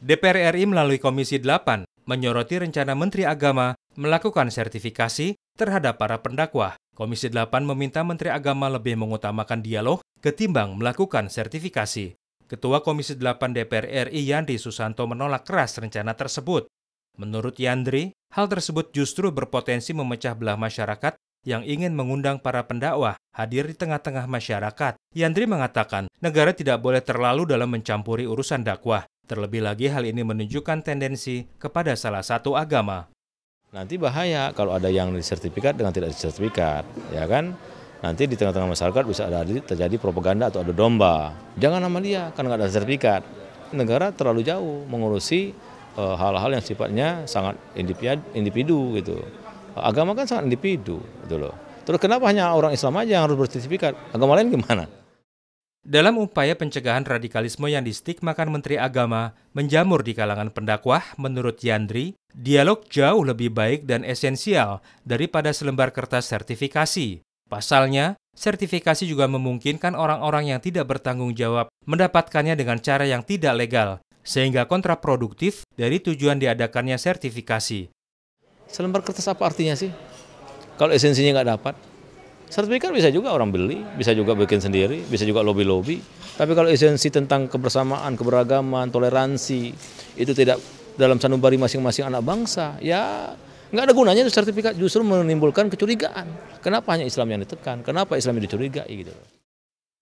DPR RI melalui Komisi 8 menyoroti rencana Menteri Agama melakukan sertifikasi terhadap para pendakwah. Komisi 8 meminta Menteri Agama lebih mengutamakan dialog ketimbang melakukan sertifikasi. Ketua Komisi 8 DPR RI Yandri Susanto menolak keras rencana tersebut. Menurut Yandri, hal tersebut justru berpotensi memecah belah masyarakat yang ingin mengundang para pendakwah hadir di tengah-tengah masyarakat. Yandri mengatakan, negara tidak boleh terlalu dalam mencampuri urusan dakwah. Terlebih lagi hal ini menunjukkan tendensi kepada salah satu agama. Nanti bahaya kalau ada yang disertifikat dengan tidak disertifikat, ya kan? Nanti di tengah-tengah masyarakat bisa ada terjadi propaganda atau ada domba. Jangan nama dia, karena nggak ada sertifikat. Negara terlalu jauh mengurusi eh, hal-hal e, yang sifatnya sangat individu, individu gitu. Agama kan sangat individu, gitu loh. Terus kenapa hanya orang Islam aja yang harus bersertifikat? Agama lain gimana? Dalam upaya pencegahan radikalisme yang distigmakan Menteri Agama menjamur di kalangan pendakwah, menurut Yandri, dialog jauh lebih baik dan esensial daripada selembar kertas sertifikasi. Pasalnya, sertifikasi juga memungkinkan orang-orang yang tidak bertanggung jawab mendapatkannya dengan cara yang tidak legal, sehingga kontraproduktif dari tujuan diadakannya sertifikasi. Selembar kertas apa artinya sih? Kalau esensinya nggak dapat. Sertifikat kan bisa juga orang beli, bisa juga bikin sendiri, bisa juga lobby-lobby. Tapi kalau esensi tentang kebersamaan, keberagaman, toleransi, itu tidak dalam sanubari masing-masing anak bangsa, ya nggak ada gunanya itu sertifikat justru menimbulkan kecurigaan. Kenapa hanya Islam yang ditekan? Kenapa Islam yang dicurigai gitu?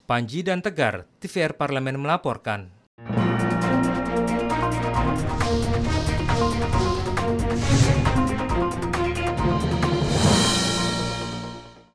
Panji dan Tegar, TVR Parlemen melaporkan.